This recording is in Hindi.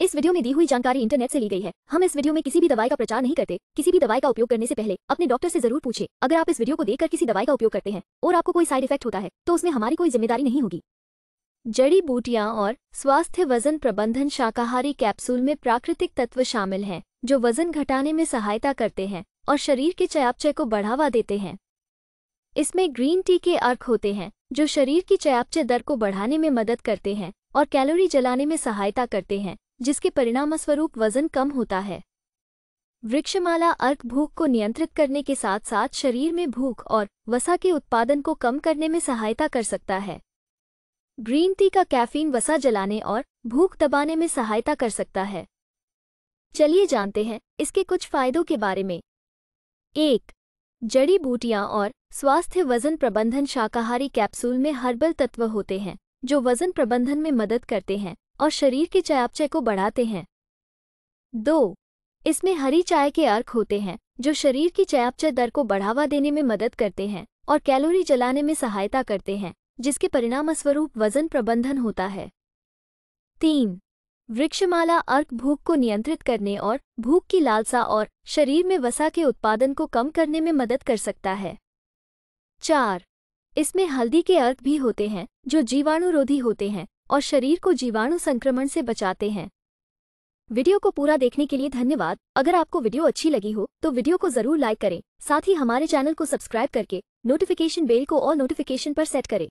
इस वीडियो में दी हुई जानकारी इंटरनेट से ली गई है हम इस वीडियो में किसी भी दवाई का प्रचार नहीं करते किसी भी दवाई का उपयोग करने से पहले अपने डॉक्टर से जरूर पूछे अगर आप इस वीडियो को देखकर किसी दवाई का उपयोग करते हैं और आपको कोई साइड इफेक्ट होता है तो उसमें हमारी कोई जिम्मेदारी नहीं होगी जड़ी बूटियां और स्वास्थ्य वजन प्रबंधन शाकाहारी कैप्सूल में प्राकृतिक तत्व शामिल हैं जो वजन घटाने में सहायता करते हैं और शरीर के चयापचय को बढ़ावा देते हैं इसमें ग्रीन टी के अर्क होते हैं जो शरीर की चयापचय दर को बढ़ाने में मदद करते हैं और कैलोरी जलाने में सहायता करते हैं जिसके परिणामस्वरूप वजन कम होता है वृक्षमाला अर्क भूख को नियंत्रित करने के साथ साथ शरीर में भूख और वसा के उत्पादन को कम करने में सहायता कर सकता है ग्रीन टी का कैफीन वसा जलाने और भूख दबाने में सहायता कर सकता है चलिए जानते हैं इसके कुछ फायदों के बारे में एक जड़ी बूटियां और स्वास्थ्य वजन प्रबंधन शाकाहारी कैप्सूल में हर्बल तत्व होते हैं जो वजन प्रबंधन में मदद करते हैं और शरीर के चयापचय को बढ़ाते हैं दो इसमें हरी चाय के अर्क होते हैं जो शरीर की चयापचय दर को बढ़ावा देने में मदद करते हैं और कैलोरी जलाने में सहायता करते हैं जिसके परिणामस्वरूप वजन प्रबंधन होता है तीन वृक्षमाला अर्क भूख को नियंत्रित करने और भूख की लालसा और शरीर में वसा के उत्पादन को कम करने में मदद कर सकता है चार इसमें हल्दी के अर्क भी होते हैं जो जीवाणुरोधी होते हैं और शरीर को जीवाणु संक्रमण से बचाते हैं वीडियो को पूरा देखने के लिए धन्यवाद अगर आपको वीडियो अच्छी लगी हो तो वीडियो को जरूर लाइक करें साथ ही हमारे चैनल को सब्सक्राइब करके नोटिफिकेशन बेल को और नोटिफिकेशन पर सेट करें